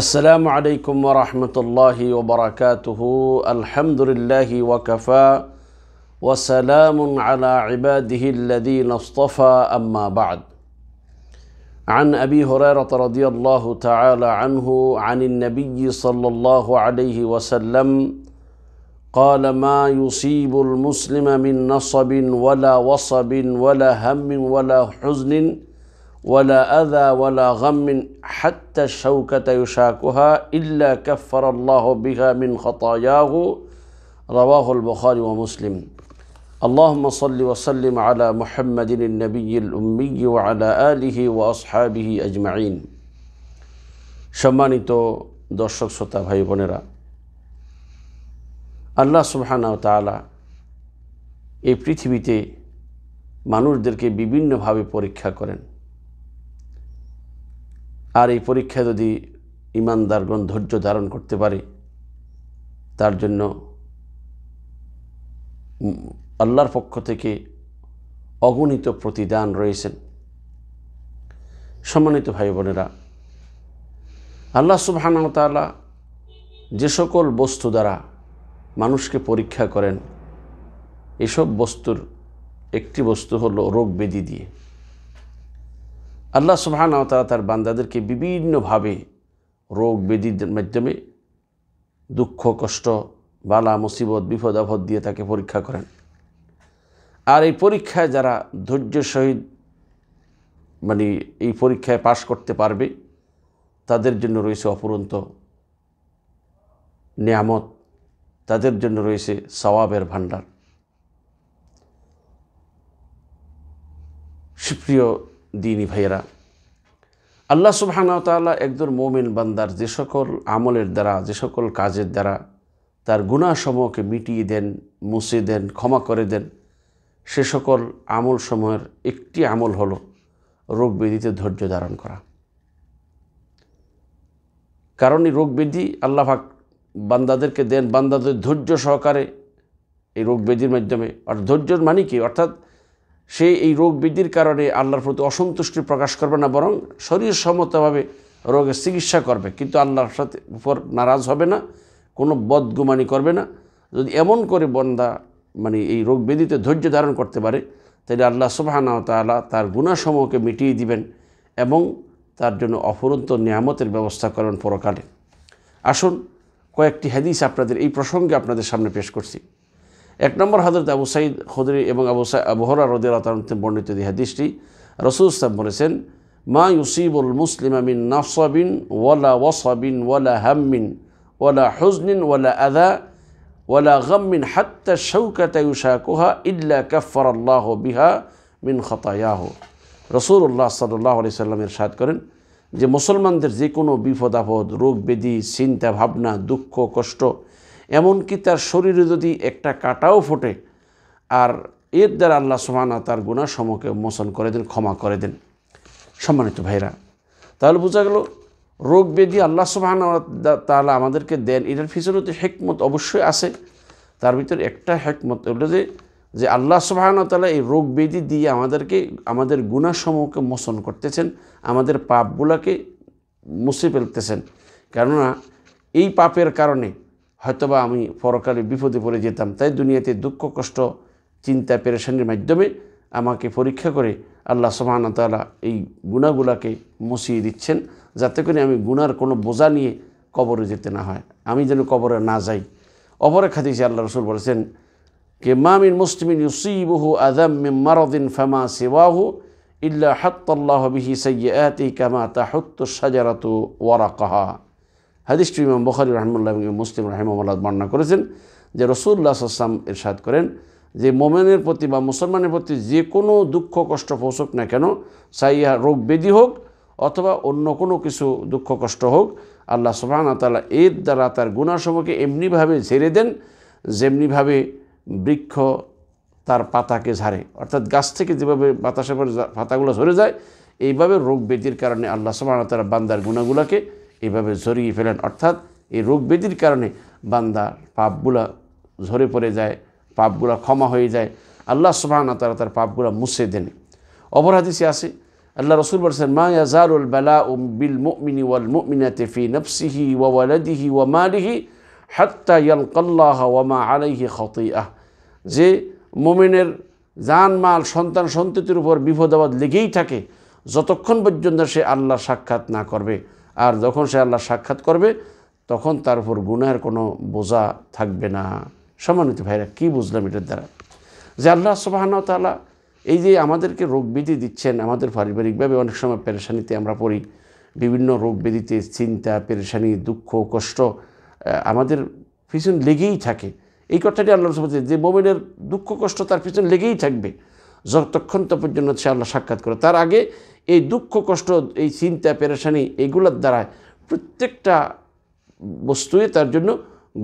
السلام عليكم ورحمة الله وبركاته الحمد لله وكفى وسلام على عباده الذين اصطفى أما بعد عن أبي هريرة رضي الله تعالى عنه عن النبي صلى الله عليه وسلم قال ما يصيب المسلم من نصب ولا وصب ولا هم ولا حزن ولا أذى ولا غم حتى الشوكة يشاكها إلا كفر الله بها من خطاياه رواه البخاري ومسلم اللهم صل وسلم على محمد النبي الأمي وعلى آله وأصحابه أجمعين সম্মানিত দর্শক শ্রোতা ভাই বোনেরা আল্লাহ সুবহানাহু ওয়া তাআলা এই পৃথিবীতে মানুষদেরকে বিভিন্নভাবে পরীক্ষা করেন আর এই পরীক্ষায় যদি ইমানদারগণ ধৈর্য ধারণ করতে পারে তার জন্য আল্লাহর পক্ষ থেকে অগণিত প্রতিদান রয়েছেন সম্মানিত ভাই বোনেরা আল্লাহ সুবাহানতালা যে সকল বস্তু দ্বারা মানুষকে পরীক্ষা করেন এসব বস্তুর একটি বস্তু হলো রোগ বেদি দিয়ে আল্লাহ সুবাহানাও তারা তার বান্দাদেরকে বিভিন্নভাবে রোগ বেদির মাধ্যমে দুঃখ কষ্ট বালা মুসিবত বিপদ আপদ দিয়ে তাকে পরীক্ষা করেন আর এই পরীক্ষায় যারা ধৈর্য সহিত মানে এই পরীক্ষায় পাশ করতে পারবে তাদের জন্য রয়েছে অপুরন্ত নিয়ামত তাদের জন্য রয়েছে সওয়াবের ভাণ্ডার সুপ্রিয় দিনই ভাইয়েরা আল্লাহ সুবাহানতাল্লাহ একদম মোমেন বান্দার যে সকল আমলের দ্বারা যে সকল কাজের দ্বারা তার গুণাসমূহকে মিটিয়ে দেন মুছে দেন ক্ষমা করে দেন সে সকল আমল সময়ের একটি আমল হল রোগ ব্যাধিতে ধৈর্য ধারণ করা কারণ এই রোগ ব্যাধি আল্লাহাক বান্দাদেরকে দেন বান্দাদের ধৈর্য সহকারে এই রোগ ব্যাধির মাধ্যমে আর ধৈর্যর মানে কি অর্থাৎ সে এই রোগ বৃদ্ধির কারণে আল্লাহর প্রতি অসন্তুষ্টি প্রকাশ করবে না বরং শরীর সম্মতভাবে রোগের চিকিৎসা করবে কিন্তু আল্লাহর সাথে উপর নারাজ হবে না কোনো বদগুমানি করবে না যদি এমন করে বন্দা মানে এই রোগ ব্যাধিতে ধৈর্য ধারণ করতে পারে তাহলে আল্লাহ সুবাহানাও তালা তার গুণাসমূহকে মিটিয়ে দিবেন এবং তার জন্য অফুরন্ত নিয়ামতের ব্যবস্থা করবেন পরকালে আসুন কয়েকটি হাদিস আপনাদের এই প্রসঙ্গে আপনাদের সামনে পেশ করছি এক নম্বর হজরত আবু সাইদ খুদরি এবং আবু আবু হরা রদির বর্ণিত হাদিসটি রসুল ইসলাম বলেছেন মা ইউসিবুল মুসলিম মিন নাফসাবিন ওয়ালা ওয়াসাবিন ওয়ালা হাম্মিন ওয়ালা হুজনিন ওয়ালা আদা ওয়ালা গম্মিন হাত্তা শৌকাতা ইউশাকুহা ইল্লা কাফার আল্লাহ বিহা মিন খতায়াহ রসুল্লাহ সাল্লাহ আলি সাল্লামের সাদ করেন যে মুসলমানদের যে কোনো বিপদ আপদ রোগ ব্যাধি চিন্তা ভাবনা দুঃখ কষ্ট এমনকি তার শরীরে যদি একটা কাটাও ফোটে আর এর দ্বারা আল্লাহ সোহানা তার গুণা সমকে মোচন করে দেন ক্ষমা করে দেন সম্মানিত ভাইরা তাহলে বোঝা গেল রোগ ব্যাধি আল্লাহ সোহান তাহলে আমাদেরকে দেন এটার পিছনে তো হেকমত অবশ্যই আছে তার ভিতরে একটা হেকমত হলো যে যে আল্লাহ সোহান তালা এই রোগ ব্যাধি দিয়ে আমাদেরকে আমাদের সমকে মোচন করতেছেন আমাদের পাপগুলাকে মুছে ফেলতেছেন কেননা এই পাপের কারণে হয়তোবা আমি পরকালে বিপদে পড়ে যেতাম তাই দুনিয়াতে দুঃখ কষ্ট চিন্তা পেরেশানির মাধ্যমে আমাকে পরীক্ষা করে আল্লাহ তালা এই গুণাগুলাকে মসিয়ে দিচ্ছেন যাতে করে আমি গুনার কোনো বোঝা নিয়ে কবরে যেতে না হয় আমি যেন কবরে না যাই অপরে খাদিসে আল্লাহ রসুল বলেছেন কে মামিন মুসলিমিন ইউসিবহু বহু মিম মারদিন ফেমা সিওয়াহু ইল্লা হাত্তাল্লাহ বিহি সাইয়্যাতি কামা হত্ত সাজারাত ওয়ারাকাহা হাদিসটি ইমাম বখারি রহমুল্লাহ মুসলিম রাহিমুল্লাহ বর্ণনা করেছেন যে রসুল্লাহ আসলাম এরশাদ করেন যে মোমেনের প্রতি বা মুসলমানের প্রতি যে কোনো দুঃখ কষ্ট পৌঁছক না কেন সাইয়া রোগ বেদি হোক অথবা অন্য কোনো কিছু দুঃখ কষ্ট হোক আল্লাহ সুবাহান তালা এর দ্বারা তার গুণাসমকে এমনিভাবে ঝেড়ে দেন যেমনিভাবে বৃক্ষ তার পাতাকে ঝাড়ে অর্থাৎ গাছ থেকে যেভাবে বাতাসে পাতাগুলো ঝরে যায় এইভাবে রোগ বেদির কারণে আল্লাহ সুবাহান তালা বান্দার গুণাগুলোকে এভাবে ঝরিয়ে ফেলেন অর্থাৎ এই রোগ ব্যাধির কারণে বান্দা পাপগুলা ঝরে পড়ে যায় পাপগুলা ক্ষমা হয়ে যায় আল্লাহ সুবাহ তারা তার পাপগুলা মুছে দেন অপরাধিসে আসে আল্লাহ রসুল বলছেন মা ইয়াজারুল বালা উম বিল মুমিনি ওয়াল মুমিনাতে ফি নফসিহি ওয়া ওয়ালাদিহি ওয়া মালিহি হাত্তা কল্লাহ ওয়া মা আলাইহি আহ যে মোমেনের মাল সন্তান সন্ততির উপর বিপদ আবাদ লেগেই থাকে যতক্ষণ পর্যন্ত সে আল্লাহ সাক্ষাৎ না করবে আর যখন সে আল্লাহ সাক্ষাৎ করবে তখন তার উপর গুনাহের কোনো বোঝা থাকবে না সম্মানিত ভাইরা কি বুঝলাম এটার দ্বারা যে আল্লাহ সুবাহানা তালা এই যে আমাদেরকে বিধি দিচ্ছেন আমাদের পারিবারিকভাবে অনেক সময় পেরেশানিতে আমরা পড়ি বিভিন্ন বিধিতে চিন্তা পেরেশানি দুঃখ কষ্ট আমাদের পিছন লেগেই থাকে এই কথাটি আল্লাহ যে মোমেনের দুঃখ কষ্ট তার পিছন লেগেই থাকবে যতক্ষণ তো পর্যন্ত সে আল্লাহ সাক্ষাৎ করে তার আগে এই দুঃখ কষ্ট এই চিন্তা পেরেশানি এইগুলোর দ্বারা প্রত্যেকটা বস্তুই তার জন্য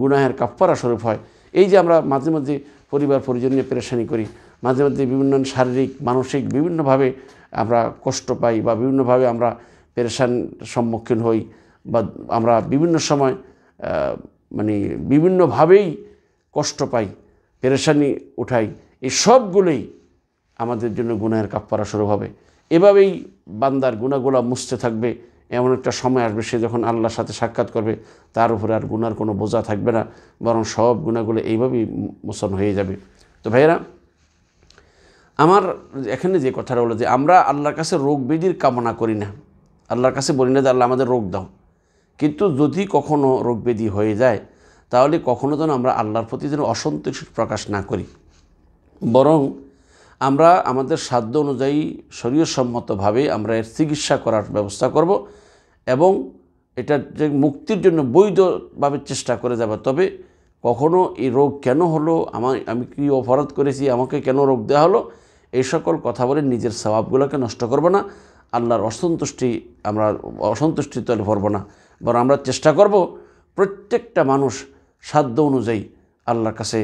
গুনাহের কাপড়া স্বরূপ হয় এই যে আমরা মাঝে মাঝে পরিবার পরিজন নিয়ে পেরেশানি করি মাঝে মাঝে বিভিন্ন শারীরিক মানসিক বিভিন্নভাবে আমরা কষ্ট পাই বা বিভিন্নভাবে আমরা পেরেশান সম্মুখীন হই বা আমরা বিভিন্ন সময় মানে বিভিন্নভাবেই কষ্ট পাই পেরেশানি উঠাই এই সবগুলোই আমাদের জন্য গুনাহের কাপ্পারা শুরু হবে এভাবেই বান্দার গুণাগুলা মুছতে থাকবে এমন একটা সময় আসবে সে যখন আল্লাহর সাথে সাক্ষাৎ করবে তার উপরে আর গুনার কোনো বোঝা থাকবে না বরং সব গুণাগুলো এইভাবেই মোসন হয়ে যাবে তো ভাইয়েরা আমার এখানে যে কথাটা হলো যে আমরা আল্লাহর কাছে রোগ ব্যাধির কামনা করি না আল্লাহর কাছে বলি না যে আল্লাহ আমাদের রোগ দাও কিন্তু যদি কখনও রোগ ব্যাধি হয়ে যায় তাহলে কখনো যেন আমরা আল্লাহর প্রতি যেন অসন্তোষ প্রকাশ না করি বরং আমরা আমাদের সাধ্য অনুযায়ী শরীরসম্মতভাবে আমরা এর চিকিৎসা করার ব্যবস্থা করব এবং এটা যে মুক্তির জন্য বৈধভাবে চেষ্টা করে যাবে তবে কখনো এই রোগ কেন হলো আমার আমি কি অপরাধ করেছি আমাকে কেন রোগ দেওয়া হলো এই সকল কথা বলে নিজের স্বভাবগুলোকে নষ্ট করব না আল্লাহর অসন্তুষ্টি আমরা অসন্তুষ্টি তলে ভরব না বরং আমরা চেষ্টা করব প্রত্যেকটা মানুষ সাধ্য অনুযায়ী আল্লাহর কাছে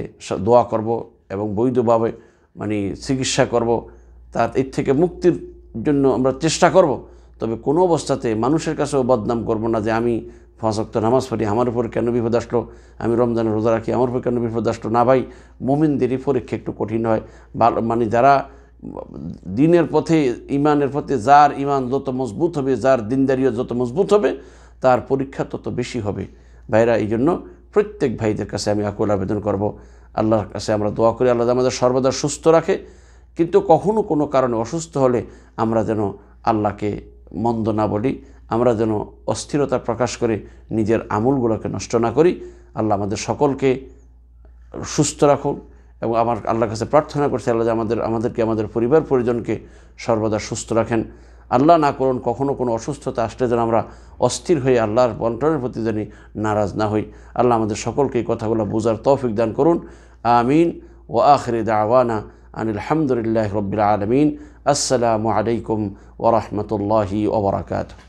দোয়া করব এবং বৈধভাবে মানে চিকিৎসা করব তার এর থেকে মুক্তির জন্য আমরা চেষ্টা করব তবে কোনো অবস্থাতে মানুষের কাছেও বদনাম করব না যে আমি ফাঁসক্ত নামাজ পড়ি আমার উপর কেন বিপদ আসলো আমি রমজানের রোজা রাখি আমার উপর কেন বিপদ আসলো না ভাই মোমিনদেরই পরীক্ষা একটু কঠিন হয় ভালো মানে যারা দিনের পথে ইমানের পথে যার ইমান যত মজবুত হবে যার দিনদারিও যত মজবুত হবে তার পরীক্ষা তত বেশি হবে ভাইরা এই জন্য প্রত্যেক ভাইদের কাছে আমি আকুল আবেদন করব আল্লাহর কাছে আমরা দোয়া করি আল্লাহ আমাদের সর্বদা সুস্থ রাখে কিন্তু কখনো কোনো কারণে অসুস্থ হলে আমরা যেন আল্লাহকে মন্দ না বলি আমরা যেন অস্থিরতা প্রকাশ করে নিজের আমুলগুলোকে নষ্ট না করি আল্লাহ আমাদের সকলকে সুস্থ রাখুন এবং আমার আল্লাহর কাছে প্রার্থনা করছে আল্লাহ আমাদের আমাদেরকে আমাদের পরিবার পরিজনকে সর্বদা সুস্থ রাখেন আল্লাহ না করুন কখনও কোনো অসুস্থতা আসলে যেন আমরা অস্থির হয়ে আল্লাহর বন্টনের প্রতি যেন নারাজ না হই আল্লাহ আমাদের সকলকে এই কথাগুলো বোঝার তৌফিক দান করুন আমিন ও আখরে দাওয়ানা আনিল হামদুলিল্লাহ রবিল আলমিন আসসালামু আলাইকুম ওরহমতুল্লাহি ওবরাকাত